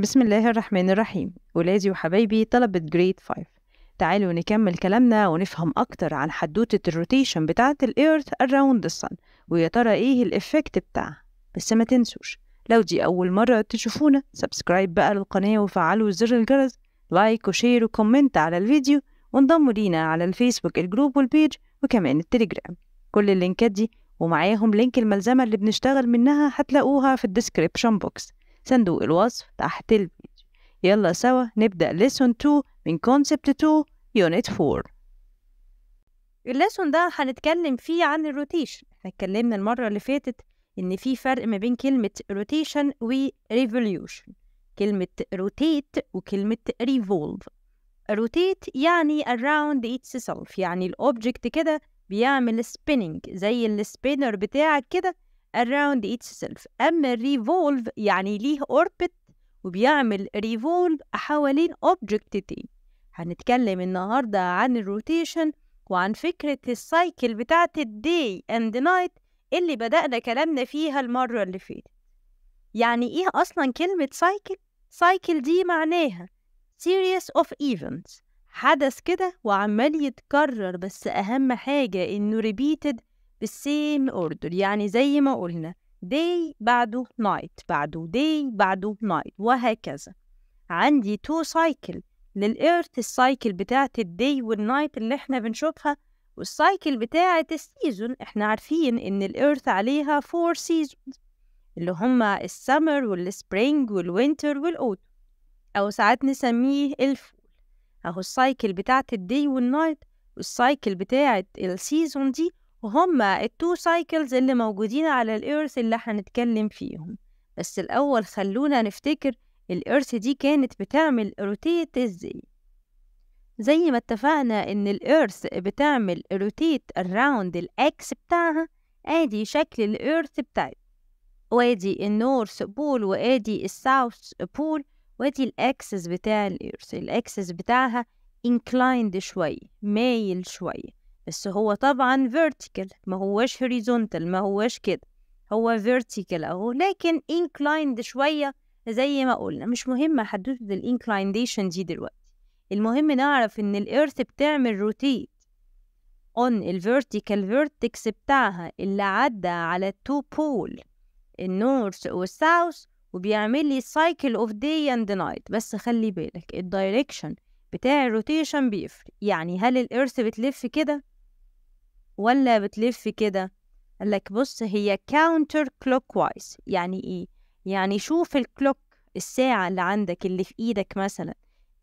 بسم الله الرحمن الرحيم ولادي وحبايبي طلبة جريد 5 تعالوا نكمل كلامنا ونفهم أكتر عن حدوتة الروتيشن بتاعة الإيرث أراوند الصن ويا ترى إيه الإفكت بتاعها بس ما تنسوش لو دي أول مرة تشوفونا سبسكرايب بقى للقناة وفعلوا زر الجرس لايك وشير وكومنت على الفيديو وانضموا لينا على الفيسبوك الجروب والبيج وكمان التليجرام كل اللينكات دي ومعاهم لينك الملزمة اللي بنشتغل منها هتلاقوها في الديسكريبشن بوكس صندوق الوصف تحت الفيديو يلا سوا نبدأ lesson 2 من concept 2 unit 4 الليسون ده هنتكلم فيه عن الروتيشن احنا اتكلمنا المرة اللي فاتت ان في فرق ما بين كلمة روتيشن وريفوليوشن كلمة روتيت وكلمة ريفولف روتيت يعني around itself يعني الأوبجكت كده بيعمل spinning زي السبينر بتاعك كده around itself أما revolve يعني ليه orbit وبيعمل revolve حوالين object تاني هنتكلم النهاردة عن الروتيشن وعن فكرة السايكل بتاعة الدي اند نايت اللي بدأنا كلامنا فيها المرة اللي فاتت يعني ايه أصلا كلمة سايكل؟ سايكل دي معناها series of events حدث كده وعمال يتكرر بس أهم حاجة إنه repeated بالسيم اوردر يعني زي ما قلنا day بعده night بعده day بعده night وهكذا عندي تو سايكل للإيرث السايكل بتاعة الدي والنايت اللي احنا بنشوفها والسايكل بتاعة السيزون احنا عارفين ان الإيرث عليها فور سيزونز اللي هما السمر والسبرينج والوينتر والأوتو أو ساعات نسميه الفول أهو السايكل بتاعة الدي والنايت والسايكل بتاعة السيزون دي وهم التو سايكلز اللي موجودين على الإيرث اللي هنتكلم فيهم بس الأول خلونا نفتكر الإيرث دي كانت بتعمل روتيت إزاي زي ما اتفقنا إن الإيرث بتعمل روتيت around الأكس بتاعها آدي شكل الإيرث بتاعتها وادي النورث بول وادي الساوث بول وادي الأكسس بتاع الإيرث الأكسس بتاعها inclined شوية مايل شوية بس هو طبعا vertical ما هوش horizontal ما هوش كده هو vertical اهو لكن inclined شوية زي ما قلنا مش مهم حدوتة الانكلاينديشن دي دلوقتي المهم نعرف ان الارث بتعمل روتيت اون الفيرتيكال فيرتكس بتاعها اللي عدى على التو بول النورث والساوث وبيعمل لي سايكل اوف داي اند نايت بس خلي بالك الدايركشن بتاع الروتيشن بيفرق يعني هل الارث بتلف كده ولا بتلف كده قال لك بص هي كاونتر كلوك وايز يعني ايه يعني شوف الكلوك الساعة اللي عندك اللي في ايدك مثلا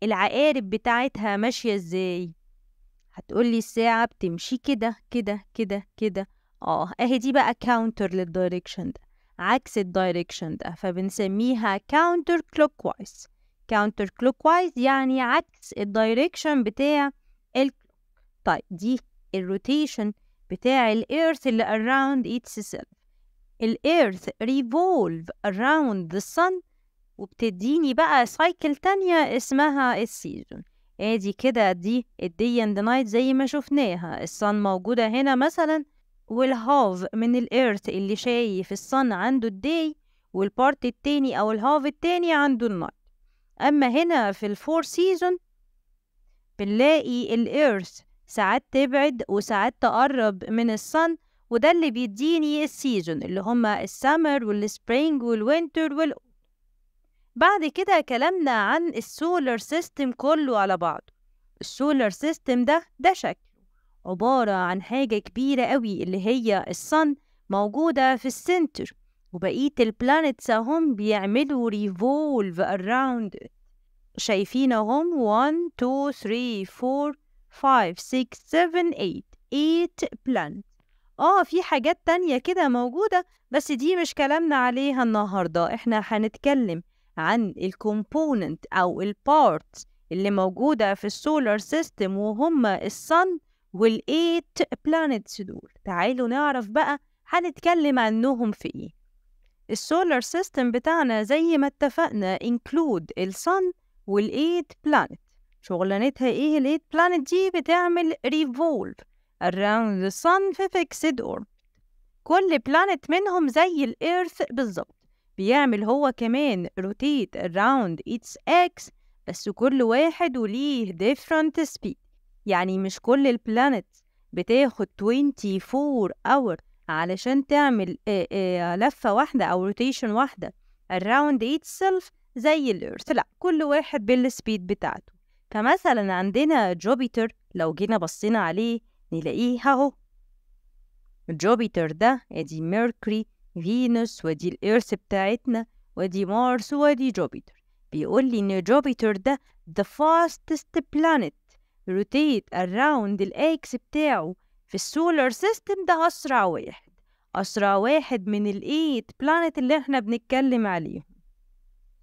العقارب بتاعتها ماشية ازاي هتقولي الساعة بتمشي كده كده كده كده اه اهي دي بقى كاونتر للدايركشن ده عكس الدايركشن ده فبنسميها كاونتر كلوك وايز كاونتر كلوك وايز يعني عكس الدايركشن بتاع الكلوك طيب دي الروتيشن بتاع الإيرث اللي around itself الإيرث revolve around the sun وبتديني بقى سايكل تانية اسمها السيزون ادي كده دي الدي اند نايت زي ما شفناها الصن موجودة هنا مثلا والهاف من الإيرث اللي شايف الصن عنده الدي والبارت التاني أو الهاف التاني عنده النايت أما هنا في الفور سيزون بنلاقي الإيرث ساعات تبعد وساعات تقرب من الصن وده اللي بيديني السيزون اللي هما السمر والسبرينج والوينتر وال بعد كده كلامنا عن السولار سيستم كله على بعضه السولار سيستم ده ده شكل عبارة عن حاجة كبيرة قوي اللي هي الصن موجودة في السنتر وبقية البلانتس هم بيعملوا ريفولف اراوند شايفين اهم 1 2 3 4 5 6 7 8 8 plants اه في حاجات تانية كده موجودة بس دي مش كلامنا عليها النهاردة احنا هنتكلم عن الكومبوننت او البارتس اللي موجودة في السولار سيستم وهم الصن والايت بلانتس دول تعالوا نعرف بقى هنتكلم عنهم في ايه السولار سيستم بتاعنا زي ما اتفقنا انكلود الصن والايت بلانت شغلانتها ايه لقيت بلانت دي بتعمل ريفولف around the sun في fixed orbit كل بلانت منهم زي الإيرث بالظبط بيعمل هو كمان روتيت around its axis بس كل واحد وليه different speed يعني مش كل البلانت بتاخد 24 hour علشان تعمل آآ آآ لفة واحدة أو rotation واحدة around itself زي الأرث لأ كل واحد بالسبيد بتاعته فمثلا عندنا جوبيتر لو جينا بصينا عليه نلاقيه اهو جوبيتر ده ادي ميركوري فينوس ودي الإيرث بتاعتنا ودي مارس ودي جوبيتر بيقول لي إن جوبيتر ده the fastest planet rotate around الأكس بتاعه في السولار سيستم ده أسرع واحد أسرع واحد من الإيت بلانت اللي إحنا بنتكلم عليهم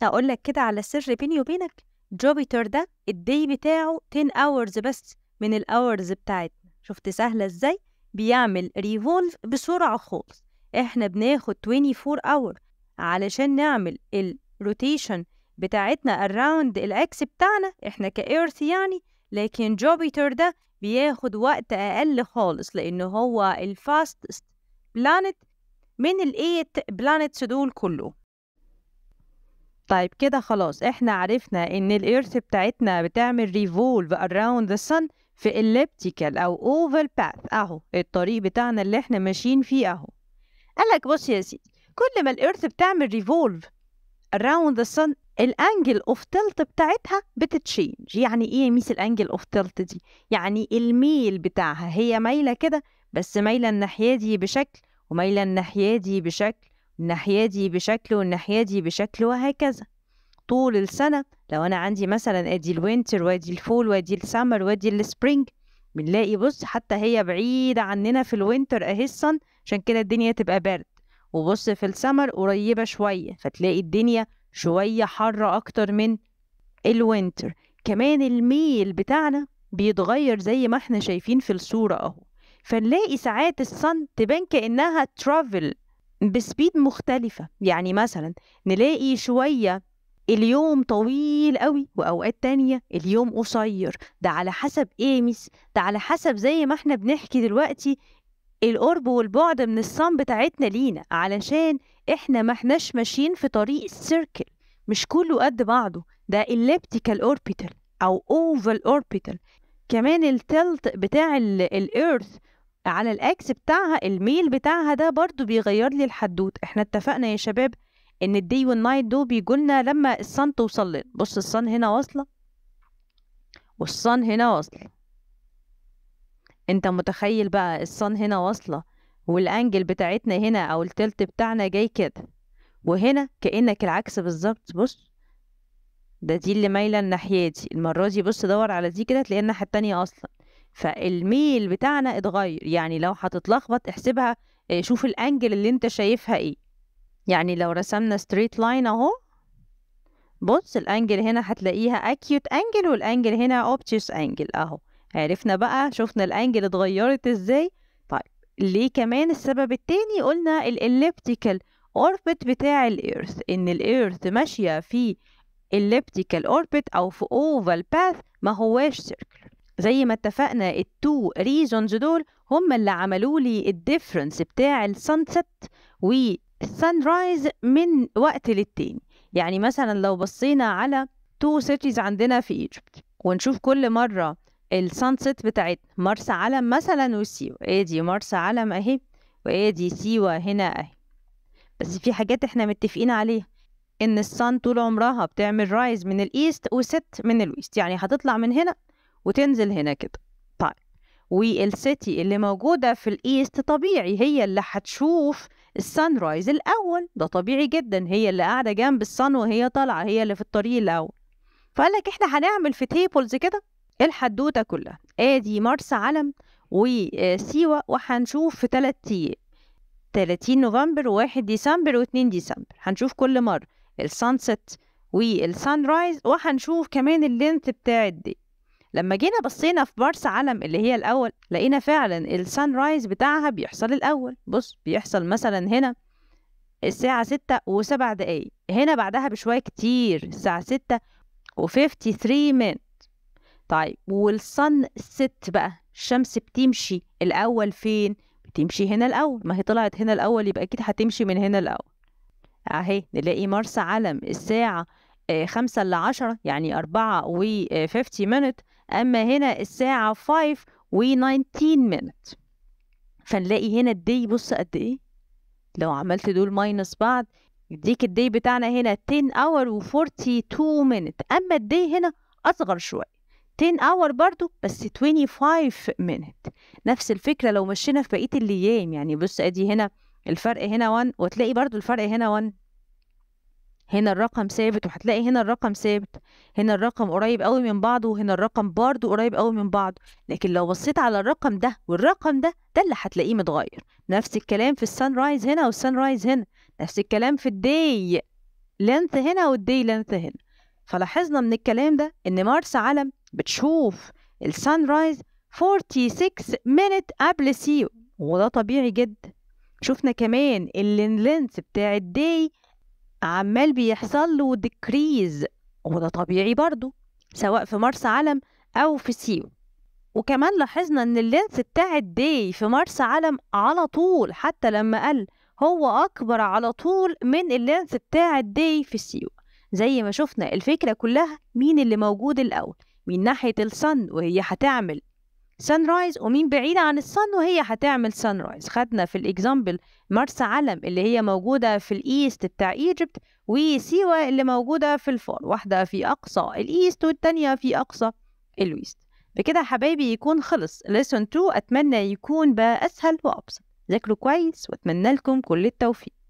أقول لك كده على سر بيني وبينك جوبيتر ده الدي بتاعه 10 hours بس من الاورز بتاعتنا شفت سهلة ازاي بيعمل ريفولف بسرعة خالص احنا بناخد 24 hour علشان نعمل الروتيشن بتاعتنا around الاكس بتاعنا احنا كايرث يعني لكن جوبيتر ده بياخد وقت اقل خالص لان هو الفاستست بلانت من الايت بلانتس دول كلهم طيب كده خلاص احنا عرفنا ان الإيرث بتاعتنا بتعمل ريفولف around the sun في elliptical أو oval path أهو الطريق بتاعنا اللي احنا ماشيين فيه أهو قالك بص يا سيدي كل ما الإيرث بتعمل ريفولف around the sun الانجل اوف تلت بتاعتها بتتشينج يعني ايه ميس الانجل اوف تلت دي يعني الميل بتاعها هي مايله كده بس مايله الناحيه دي بشكل ومايله الناحيه دي بشكل الناحية دي بشكل والناحية دي بشكل وهكذا طول السنة لو أنا عندي مثلا أدي الوينتر وأدي الفول وأدي السمر وأدي السبرينج بنلاقي بص حتى هي بعيدة عننا في الوينتر أهي الصن عشان كده الدنيا تبقى برد وبص في السمر قريبة شوية فتلاقي الدنيا شوية حارة أكتر من الوينتر كمان الميل بتاعنا بيتغير زي ما احنا شايفين في الصورة اهو فنلاقي ساعات الصن تبان كأنها ترافل بسبيد مختلفة يعني مثلا نلاقي شوية اليوم طويل قوي وأوقات تانية اليوم قصير ده على حسب إيمس ده على حسب زي ما احنا بنحكي دلوقتي القرب والبعد من الصم بتاعتنا لينا علشان احنا ما احناش ماشيين في طريق السيركل مش كله قد بعضه ده الليبتيكال اوربيتال او اوفال اوربيتال كمان التلت بتاع الايرث على الاكس بتاعها الميل بتاعها ده برضو بيغير لي الحدود احنا اتفقنا يا شباب ان الدي والنايت دول بيجولنا لما الصن توصل لنا بص الصن هنا واصله والصن هنا واصله انت متخيل بقى الصن هنا واصله والانجل بتاعتنا هنا او التلت بتاعنا جاي كده وهنا كانك العكس بالظبط بص ده دي اللي مايله الناحيه دي المره دي بص دور على دي كده تلاقي الناحيه التانية اصلا فالميل بتاعنا اتغير يعني لو هتتلخبط احسبها آه، شوف الانجل اللي انت شايفها ايه يعني لو رسمنا ستريت لاين اهو بص الانجل هنا هتلاقيها اكيوت انجل والانجل هنا اوبتيوس انجل اهو عرفنا بقى شفنا الانجل اتغيرت ازاي طيب ليه كمان السبب التاني قلنا الاليبتيكال اوربت بتاع الارث ان الارث ماشيه في elliptical orbit او في اوفال باث ما هواش circle زي ما اتفقنا التو ريزونز دول هم اللي عملوا لي الديفرنس بتاع السانست والسان رايز من وقت للتاني يعني مثلا لو بصينا على تو سيتيز عندنا في ايجيبت ونشوف كل مره السانست بتاعتنا مرسى علم مثلا وسيوة ادي مرسى علم اهي وادي سيوة هنا اهي بس في حاجات احنا متفقين عليها ان السان طول عمرها بتعمل رايز من الايست وست من الويست يعني هتطلع من هنا وتنزل هنا كده طيب والسيتي اللي موجودة في الإيست طبيعي هي اللي هتشوف السان رايز الأول ده طبيعي جدا هي اللي قاعدة جنب السان وهي طالعة هي اللي في الطريق الأول فقال لك احنا هنعمل في تيبلز كده الحدوتة كلها ادي مرسى علم وسيوة آه، وهنشوف في تلات أيام 30 نوفمبر و1 ديسمبر و2 ديسمبر هنشوف كل مرة السانست والسان رايز وهنشوف كمان اللينث بتاع الدي لما جينا بصينا في بارس علم اللي هي الأول لقينا فعلا السان رايز بتاعها بيحصل الأول بص بيحصل مثلا هنا الساعة ستة وسبع دقايق هنا بعدها بشوية كتير الساعة ستة وفيفتي ثري مين طيب والصن ست بقى الشمس بتمشي الأول فين بتمشي هنا الأول ما هي طلعت هنا الأول يبقى أكيد هتمشي من هنا الأول أهي نلاقي مرسى علم الساعة آه، خمسة لعشرة يعني أربعة وفيفتي منت minute أما هنا الساعة 5 و19 minutes فنلاقي هنا الدي بص قد إيه لو عملت دول ماينس بعض يديك الدي بتاعنا هنا 10 hour و42 minutes أما الدي هنا أصغر شوية 10 hour برضو بس 25 minutes نفس الفكرة لو مشينا في بقية الأيام يعني بص أدي هنا الفرق هنا 1 وتلاقي برضو الفرق هنا 1 هنا الرقم ثابت وهتلاقي هنا الرقم ثابت هنا الرقم قريب قوي من بعضه وهنا الرقم برضه قريب قوي من بعضه لكن لو بصيت على الرقم ده والرقم ده ده اللي هتلاقيه متغير نفس الكلام في السان رايز هنا والسان رايز هنا نفس الكلام في الدي لينث هنا والدي لينث هنا فلاحظنا من الكلام ده ان مارس علم بتشوف السان رايز 46 minute قبل سيو وده طبيعي جدا شفنا كمان اللينث بتاع الدي عمال بيحصل له ديكريز وده طبيعي برضو سواء في مرسى علم أو في سيو وكمان لاحظنا إن اللينس بتاع الداي في مرسى علم على طول حتى لما قل هو أكبر على طول من اللينس بتاع الداي في سيو زي ما شفنا الفكرة كلها مين اللي موجود الأول من ناحية الصن وهي هتعمل سان رايز ومين بعيدة عن الصن وهي هتعمل سان رايز خدنا في الاكزامبل مرسى علم اللي هي موجودة في الايست بتاع إيجبت وسيوة اللي موجودة في الفار واحدة في اقصى الايست والتانية في اقصى الويست بكده حبايبي يكون خلص lesson 2 اتمنى يكون بقى اسهل وابسط ذاكروا كويس واتمنى لكم كل التوفيق